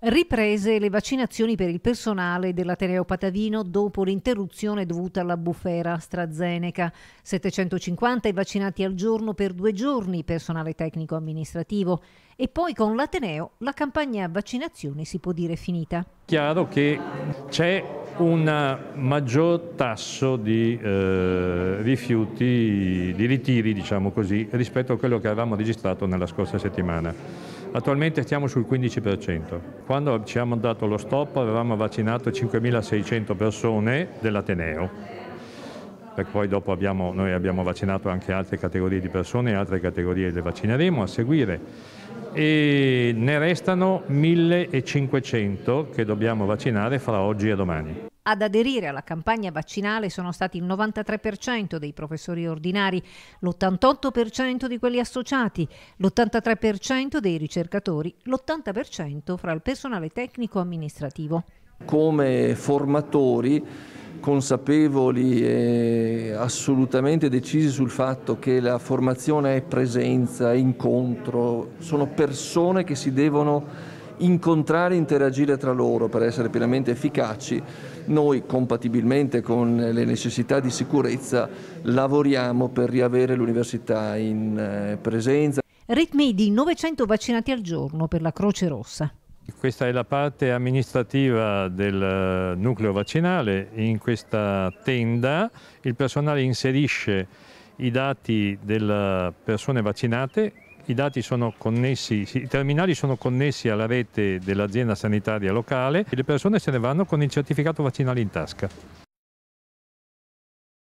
Riprese le vaccinazioni per il personale dell'Ateneo Patavino dopo l'interruzione dovuta alla bufera AstraZeneca. 750 vaccinati al giorno per due giorni, personale tecnico-amministrativo. E poi con l'Ateneo la campagna vaccinazione si può dire finita. Chiaro che c'è un maggior tasso di eh, rifiuti, di ritiri, diciamo così, rispetto a quello che avevamo registrato nella scorsa settimana. Attualmente stiamo sul 15%. Quando ci hanno dato lo stop avevamo vaccinato 5.600 persone dell'Ateneo perché poi dopo abbiamo, noi abbiamo vaccinato anche altre categorie di persone e altre categorie le vaccineremo a seguire e ne restano 1500 che dobbiamo vaccinare fra oggi e domani. Ad aderire alla campagna vaccinale sono stati il 93% dei professori ordinari, l'88% di quelli associati, l'83% dei ricercatori, l'80% fra il personale tecnico amministrativo. Come formatori consapevoli e assolutamente decisi sul fatto che la formazione è presenza, incontro, sono persone che si devono incontrare e interagire tra loro per essere pienamente efficaci, noi compatibilmente con le necessità di sicurezza lavoriamo per riavere l'università in eh, presenza. Ritmi di 900 vaccinati al giorno per la Croce Rossa. Questa è la parte amministrativa del eh, nucleo vaccinale. In questa tenda il personale inserisce i dati delle persone vaccinate i, dati sono connessi, i terminali sono connessi alla rete dell'azienda sanitaria locale e le persone se ne vanno con il certificato vaccinale in tasca.